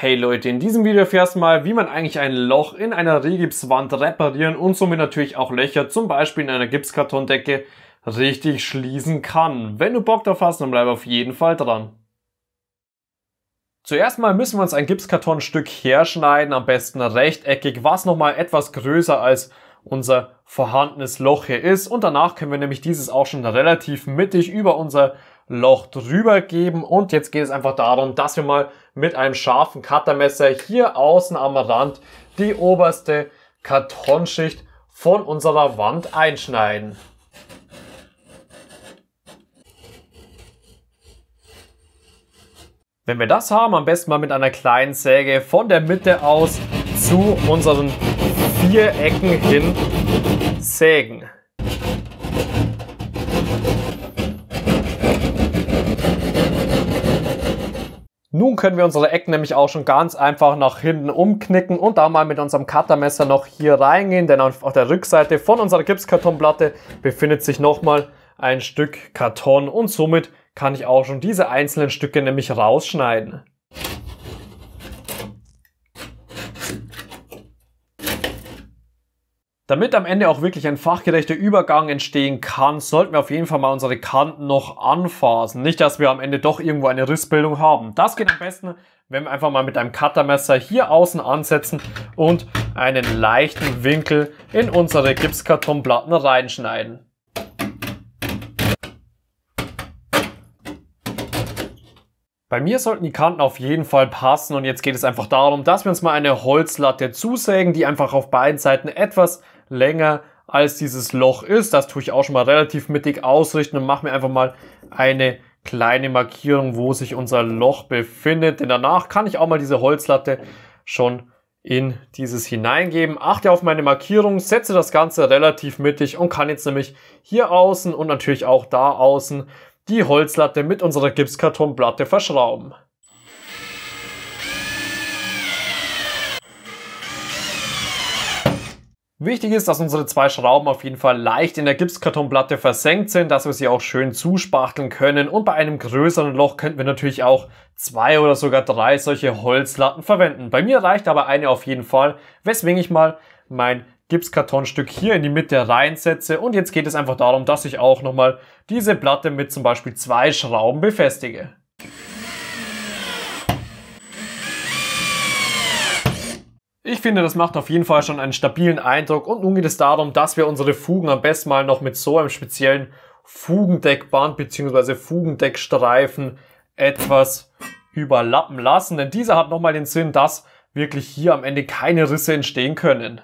Hey Leute, in diesem Video erfährst du mal, wie man eigentlich ein Loch in einer Rigipswand reparieren und somit natürlich auch Löcher, zum Beispiel in einer Gipskartondecke, richtig schließen kann. Wenn du Bock drauf hast, dann bleib auf jeden Fall dran. Zuerst mal müssen wir uns ein Gipskartonstück herschneiden, am besten rechteckig, was nochmal etwas größer als unser vorhandenes Loch hier ist und danach können wir nämlich dieses auch schon relativ mittig über unser Loch drüber geben und jetzt geht es einfach darum, dass wir mal mit einem scharfen Cuttermesser hier außen am Rand die oberste Kartonschicht von unserer Wand einschneiden. Wenn wir das haben, am besten mal mit einer kleinen Säge von der Mitte aus zu unseren vier Ecken hin sägen. Nun können wir unsere Ecken nämlich auch schon ganz einfach nach hinten umknicken und da mal mit unserem Cuttermesser noch hier reingehen, denn auf der Rückseite von unserer Gipskartonplatte befindet sich nochmal ein Stück Karton und somit kann ich auch schon diese einzelnen Stücke nämlich rausschneiden. Damit am Ende auch wirklich ein fachgerechter Übergang entstehen kann, sollten wir auf jeden Fall mal unsere Kanten noch anfasen. Nicht, dass wir am Ende doch irgendwo eine Rissbildung haben. Das geht am besten, wenn wir einfach mal mit einem Cuttermesser hier außen ansetzen und einen leichten Winkel in unsere Gipskartonplatten reinschneiden. Bei mir sollten die Kanten auf jeden Fall passen und jetzt geht es einfach darum, dass wir uns mal eine Holzlatte zusägen, die einfach auf beiden Seiten etwas länger als dieses Loch ist. Das tue ich auch schon mal relativ mittig ausrichten und mache mir einfach mal eine kleine Markierung, wo sich unser Loch befindet. Denn danach kann ich auch mal diese Holzlatte schon in dieses hineingeben. Achte auf meine Markierung, setze das Ganze relativ mittig und kann jetzt nämlich hier außen und natürlich auch da außen die Holzlatte mit unserer Gipskartonplatte verschrauben. Wichtig ist, dass unsere zwei Schrauben auf jeden Fall leicht in der Gipskartonplatte versenkt sind, dass wir sie auch schön zuspachteln können und bei einem größeren Loch könnten wir natürlich auch zwei oder sogar drei solche Holzlatten verwenden. Bei mir reicht aber eine auf jeden Fall, weswegen ich mal mein Gipskartonstück hier in die Mitte reinsetze und jetzt geht es einfach darum, dass ich auch nochmal diese Platte mit zum Beispiel zwei Schrauben befestige. Ich finde, das macht auf jeden Fall schon einen stabilen Eindruck und nun geht es darum, dass wir unsere Fugen am besten mal noch mit so einem speziellen Fugendeckband bzw. Fugendeckstreifen etwas überlappen lassen, denn dieser hat nochmal den Sinn, dass wirklich hier am Ende keine Risse entstehen können.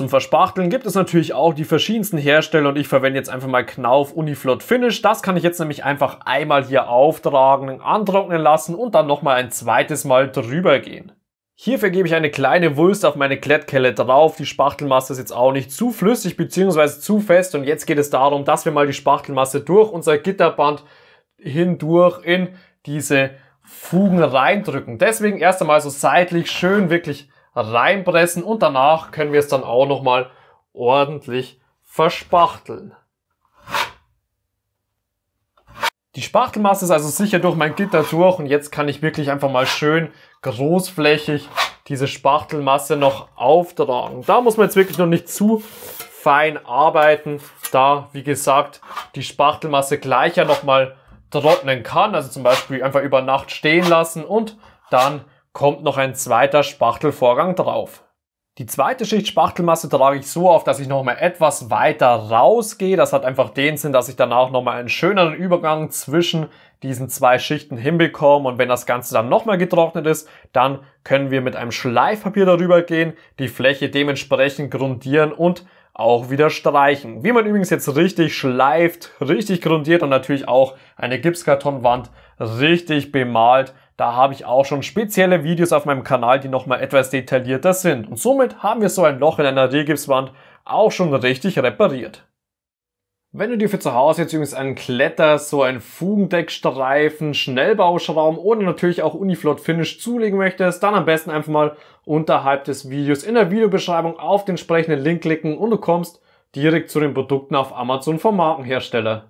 Zum Verspachteln gibt es natürlich auch die verschiedensten Hersteller und ich verwende jetzt einfach mal Knauf Uniflot Finish. Das kann ich jetzt nämlich einfach einmal hier auftragen, antrocknen lassen und dann nochmal ein zweites Mal drüber gehen. Hierfür gebe ich eine kleine Wulst auf meine Klettkelle drauf. Die Spachtelmasse ist jetzt auch nicht zu flüssig bzw. zu fest. Und jetzt geht es darum, dass wir mal die Spachtelmasse durch unser Gitterband hindurch in diese Fugen reindrücken. Deswegen erst einmal so seitlich schön wirklich reinpressen und danach können wir es dann auch nochmal ordentlich verspachteln. Die Spachtelmasse ist also sicher durch mein Gitter durch und jetzt kann ich wirklich einfach mal schön großflächig diese Spachtelmasse noch auftragen. Da muss man jetzt wirklich noch nicht zu fein arbeiten, da wie gesagt die Spachtelmasse gleich ja nochmal trocknen kann. Also zum Beispiel einfach über Nacht stehen lassen und dann kommt noch ein zweiter Spachtelvorgang drauf. Die zweite Schicht Spachtelmasse trage ich so auf, dass ich nochmal etwas weiter rausgehe. Das hat einfach den Sinn, dass ich danach nochmal einen schöneren Übergang zwischen diesen zwei Schichten hinbekomme. Und wenn das Ganze dann nochmal getrocknet ist, dann können wir mit einem Schleifpapier darüber gehen, die Fläche dementsprechend grundieren und auch wieder streichen. Wie man übrigens jetzt richtig schleift, richtig grundiert und natürlich auch eine Gipskartonwand richtig bemalt, da habe ich auch schon spezielle Videos auf meinem Kanal, die nochmal etwas detaillierter sind. Und somit haben wir so ein Loch in einer Regipswand auch schon richtig repariert. Wenn du dir für zu Hause jetzt übrigens einen Kletter, so einen Fugendeckstreifen, Schnellbauschrauben oder natürlich auch Uniflot Finish zulegen möchtest, dann am besten einfach mal unterhalb des Videos in der Videobeschreibung auf den entsprechenden Link klicken und du kommst direkt zu den Produkten auf Amazon vom Markenhersteller.